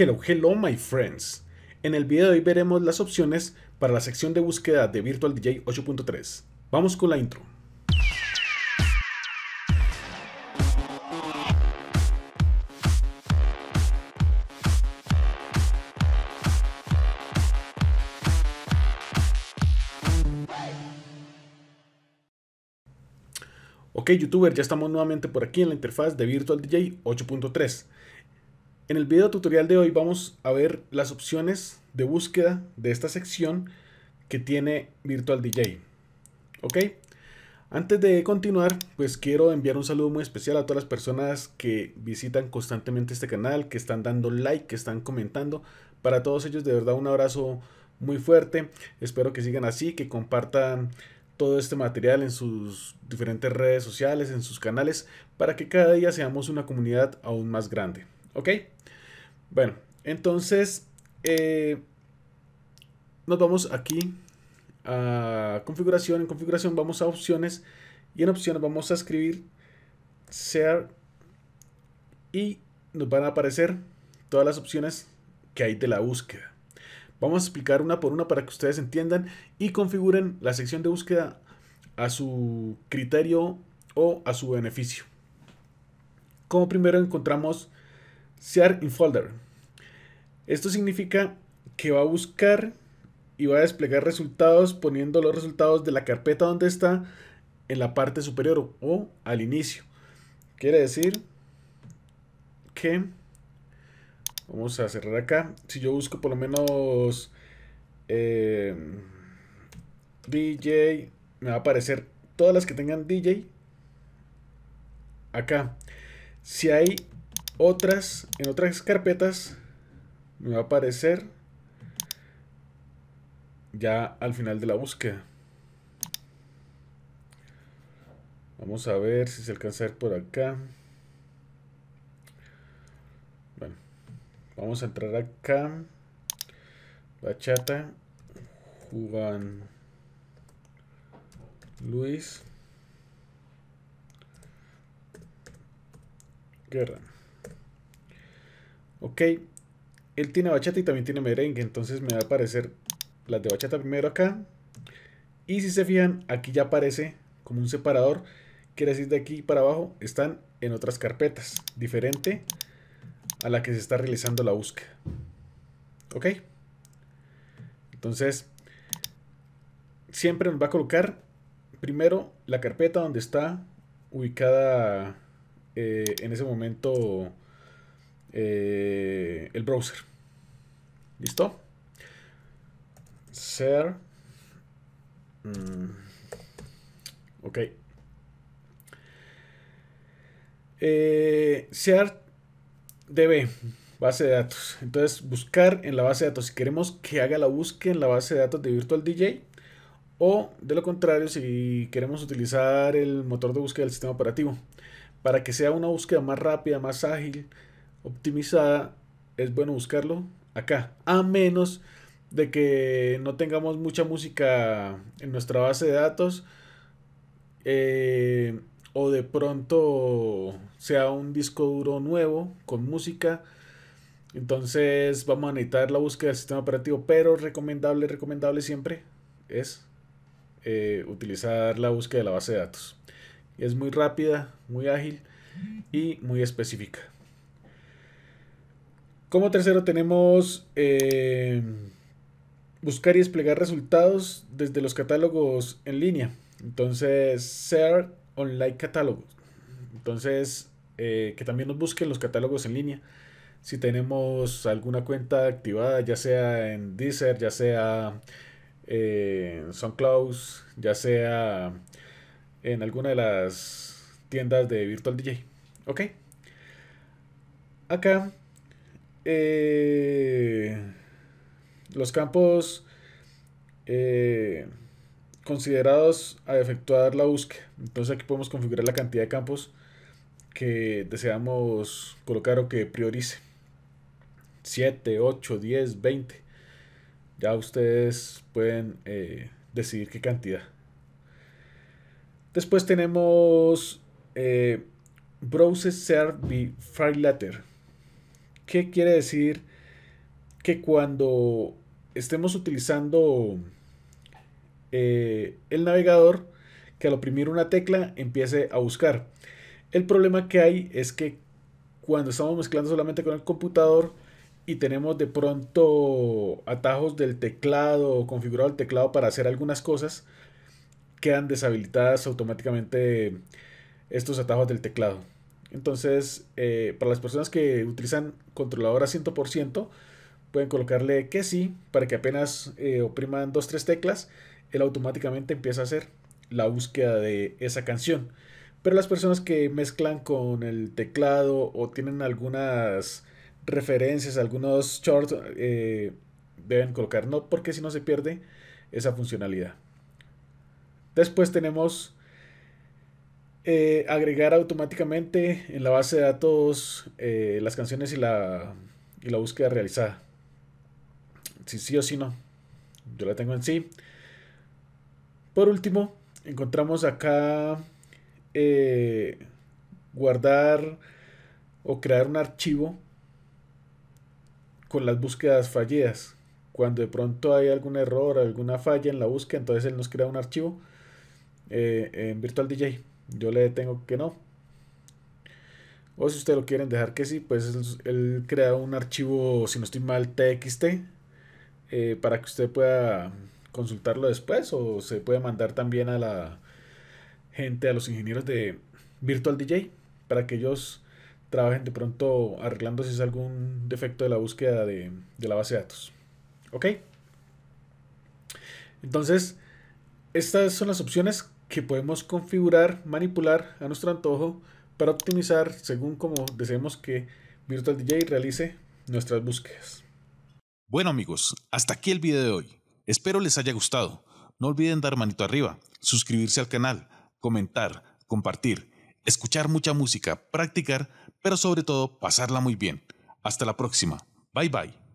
Hello, hello my friends. En el video de hoy veremos las opciones para la sección de búsqueda de Virtual DJ 8.3. Vamos con la intro. Ok, youtuber, ya estamos nuevamente por aquí en la interfaz de Virtual DJ 8.3. En el video tutorial de hoy vamos a ver las opciones de búsqueda de esta sección que tiene Virtual DJ. ¿Ok? Antes de continuar, pues quiero enviar un saludo muy especial a todas las personas que visitan constantemente este canal, que están dando like, que están comentando. Para todos ellos, de verdad, un abrazo muy fuerte. Espero que sigan así, que compartan todo este material en sus diferentes redes sociales, en sus canales, para que cada día seamos una comunidad aún más grande. ¿Ok? Bueno, entonces eh, nos vamos aquí a configuración. En configuración vamos a opciones y en opciones vamos a escribir share y nos van a aparecer todas las opciones que hay de la búsqueda. Vamos a explicar una por una para que ustedes entiendan y configuren la sección de búsqueda a su criterio o a su beneficio. Como primero encontramos Search in folder. Esto significa que va a buscar y va a desplegar resultados poniendo los resultados de la carpeta donde está en la parte superior o al inicio. Quiere decir que, vamos a cerrar acá, si yo busco por lo menos eh, DJ, me va a aparecer todas las que tengan DJ acá. Si hay otras, en otras carpetas me va a aparecer ya al final de la búsqueda. Vamos a ver si se alcanza a ver por acá. Bueno, vamos a entrar acá. Bachata. Juan Luis Guerra. Ok, él tiene bachata y también tiene merengue, entonces me va a aparecer las de bachata primero acá. Y si se fijan, aquí ya aparece como un separador, quiere decir de aquí para abajo están en otras carpetas, diferente a la que se está realizando la búsqueda. ¿Ok? Entonces, siempre nos va a colocar primero la carpeta donde está ubicada eh, en ese momento eh, el browser. ¿Listo? Ser. Mm, ok. Eh, ser DB, base de datos. Entonces, buscar en la base de datos. Si queremos que haga la búsqueda en la base de datos de Virtual DJ, o de lo contrario, si queremos utilizar el motor de búsqueda del sistema operativo, para que sea una búsqueda más rápida, más ágil, optimizada, es bueno buscarlo acá. A menos de que no tengamos mucha música en nuestra base de datos. Eh, o de pronto sea un disco duro nuevo con música. Entonces vamos a necesitar la búsqueda del sistema operativo, pero recomendable, recomendable siempre es eh, utilizar la búsqueda de la base de datos. Es muy rápida, muy ágil y muy específica. Como tercero tenemos eh, buscar y desplegar resultados desde los catálogos en línea. Entonces, ser online catálogos. Entonces, eh, que también nos busquen los catálogos en línea. Si tenemos alguna cuenta activada, ya sea en Deezer, ya sea eh, en SoundCloud, ya sea en alguna de las tiendas de Virtual DJ. ¿Ok? Acá eh, los campos eh, considerados a efectuar la búsqueda. Entonces aquí podemos configurar la cantidad de campos que deseamos colocar o que priorice. 7, 8, 10, 20. Ya ustedes pueden eh, decidir qué cantidad. Después tenemos eh, Browser Serve File Letter. ¿Qué quiere decir que cuando estemos utilizando eh, el navegador, que al oprimir una tecla empiece a buscar? El problema que hay es que cuando estamos mezclando solamente con el computador y tenemos de pronto atajos del teclado, configurado el teclado para hacer algunas cosas, quedan deshabilitadas automáticamente estos atajos del teclado. Entonces, eh, para las personas que utilizan controladora 100%, pueden colocarle que sí, para que apenas eh, opriman dos, tres teclas, él automáticamente empieza a hacer la búsqueda de esa canción. Pero las personas que mezclan con el teclado o tienen algunas referencias, algunos shorts, eh, deben colocar no, porque si no se pierde esa funcionalidad. Después tenemos eh, agregar automáticamente en la base de datos eh, las canciones y la, y la búsqueda realizada. Si sí o si no. Yo la tengo en sí. Por último, encontramos acá eh, guardar o crear un archivo con las búsquedas fallidas. Cuando de pronto hay algún error, alguna falla en la búsqueda, entonces él nos crea un archivo en Virtual DJ. Yo le tengo que no. O si ustedes lo quieren dejar que sí, pues él crea un archivo, si no estoy mal, TXT, eh, para que usted pueda consultarlo después o se puede mandar también a la gente, a los ingenieros de Virtual DJ, para que ellos trabajen de pronto arreglando si es algún defecto de la búsqueda de, de la base de datos. ¿Ok? Entonces, estas son las opciones que podemos configurar, manipular a nuestro antojo para optimizar según como deseemos que Virtual DJ realice nuestras búsquedas. Bueno amigos, hasta aquí el video de hoy. Espero les haya gustado. No olviden dar manito arriba, suscribirse al canal, comentar, compartir, escuchar mucha música, practicar, pero sobre todo pasarla muy bien. Hasta la próxima. Bye bye.